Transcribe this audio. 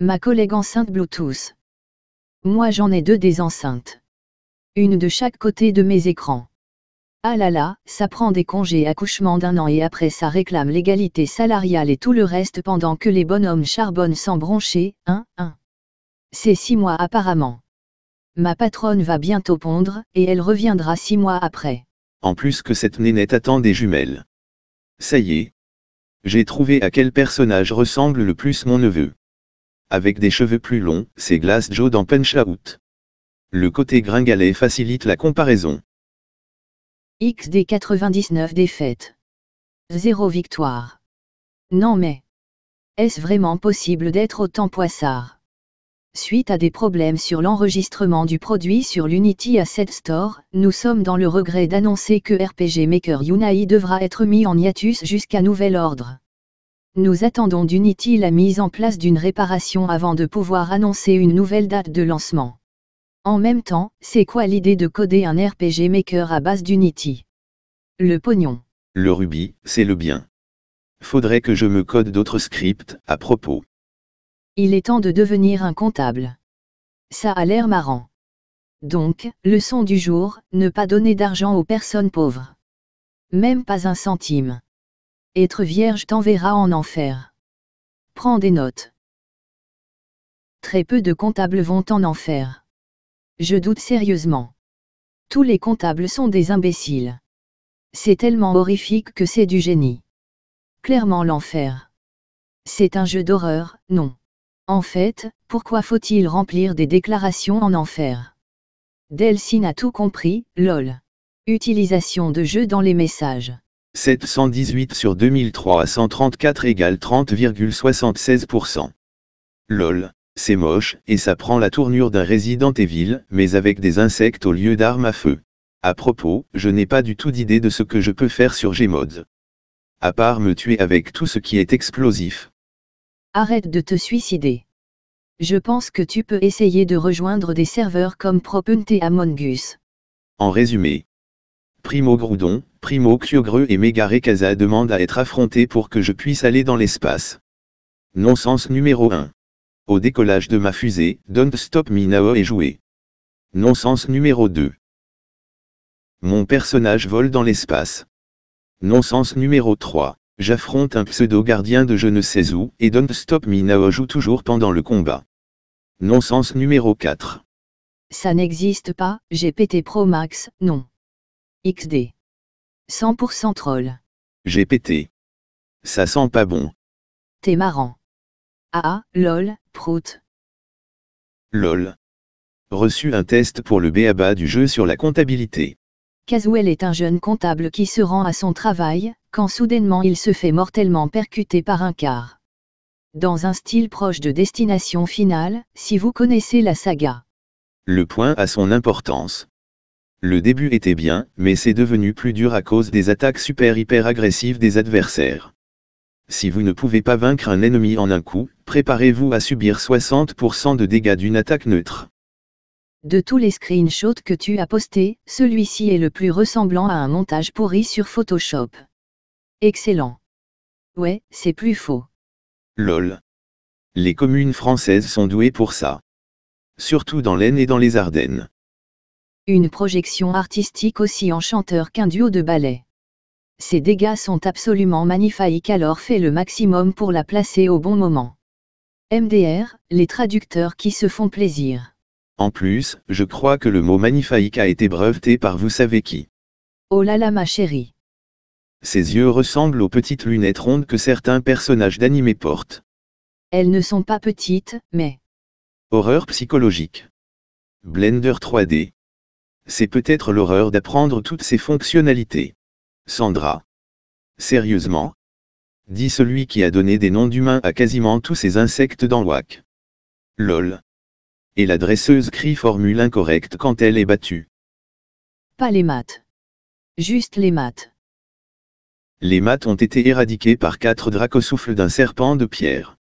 Ma collègue enceinte Bluetooth. Moi j'en ai deux des enceintes. Une de chaque côté de mes écrans. Ah là là, ça prend des congés accouchement d'un an et après ça réclame l'égalité salariale et tout le reste pendant que les bonhommes charbonnent sans broncher, hein, hein. C'est six mois apparemment. Ma patronne va bientôt pondre, et elle reviendra six mois après. En plus que cette nénette attend des jumelles. Ça y est. J'ai trouvé à quel personnage ressemble le plus mon neveu avec des cheveux plus longs, c'est Glass Joe dans Punch Le côté gringalet facilite la comparaison. XD 99 défaites. 0 victoire. Non mais. Est-ce vraiment possible d'être autant poissard Suite à des problèmes sur l'enregistrement du produit sur l'Unity Asset Store, nous sommes dans le regret d'annoncer que RPG Maker Yunaï devra être mis en hiatus jusqu'à nouvel ordre nous attendons d'Unity la mise en place d'une réparation avant de pouvoir annoncer une nouvelle date de lancement. En même temps, c'est quoi l'idée de coder un RPG Maker à base d'Unity Le pognon. Le rubis, c'est le bien. Faudrait que je me code d'autres scripts, à propos. Il est temps de devenir un comptable. Ça a l'air marrant. Donc, leçon du jour, ne pas donner d'argent aux personnes pauvres. Même pas un centime être vierge t'enverra en enfer. Prends des notes. Très peu de comptables vont en enfer. Je doute sérieusement. Tous les comptables sont des imbéciles. C'est tellement horrifique que c'est du génie. Clairement l'enfer. C'est un jeu d'horreur, non. En fait, pourquoi faut-il remplir des déclarations en enfer Delsine a tout compris, lol. Utilisation de jeux dans les messages. 718 sur 2334 égale 30,76%. LOL, c'est moche, et ça prend la tournure d'un Resident Evil, mais avec des insectes au lieu d'armes à feu. À propos, je n'ai pas du tout d'idée de ce que je peux faire sur Gmod. À part me tuer avec tout ce qui est explosif. Arrête de te suicider. Je pense que tu peux essayer de rejoindre des serveurs comme Propunt et Amongus. En résumé. Primo Groudon, Primo Kyogre et Mega Kaza demandent à être affrontés pour que je puisse aller dans l'espace. Non-sens numéro 1. Au décollage de ma fusée, Don't Stop Me Now est joué. Non-sens numéro 2. Mon personnage vole dans l'espace. Non-sens numéro 3. J'affronte un pseudo-gardien de je ne sais où, et Don't Stop Me Now joue toujours pendant le combat. Non-sens numéro 4. Ça n'existe pas, pété Pro Max, non. XD. 100% troll. J'ai pété. Ça sent pas bon. T'es marrant. Ah, ah lol, prout. Lol. Reçu un test pour le BABA du jeu sur la comptabilité. Caswell est un jeune comptable qui se rend à son travail, quand soudainement il se fait mortellement percuter par un quart. Dans un style proche de Destination Finale, si vous connaissez la saga. Le point a son importance. Le début était bien, mais c'est devenu plus dur à cause des attaques super hyper agressives des adversaires. Si vous ne pouvez pas vaincre un ennemi en un coup, préparez-vous à subir 60% de dégâts d'une attaque neutre. De tous les screenshots que tu as postés, celui-ci est le plus ressemblant à un montage pourri sur Photoshop. Excellent. Ouais, c'est plus faux. Lol. Les communes françaises sont douées pour ça. Surtout dans l'Aisne et dans les Ardennes. Une projection artistique aussi enchanteur qu'un duo de ballet. Ses dégâts sont absolument magnifiques alors fais le maximum pour la placer au bon moment. MDR, les traducteurs qui se font plaisir. En plus, je crois que le mot magnifique a été breveté par vous savez qui. Oh là là ma chérie. Ses yeux ressemblent aux petites lunettes rondes que certains personnages d'animés portent. Elles ne sont pas petites, mais... Horreur psychologique. Blender 3D c'est peut-être l'horreur d'apprendre toutes ces fonctionnalités. Sandra. Sérieusement Dit celui qui a donné des noms d'humains à quasiment tous ces insectes dans WAC. LOL. Et la dresseuse crie formule incorrecte quand elle est battue. Pas les maths. Juste les maths. Les maths ont été éradiqués par quatre dracosouffles d'un serpent de pierre.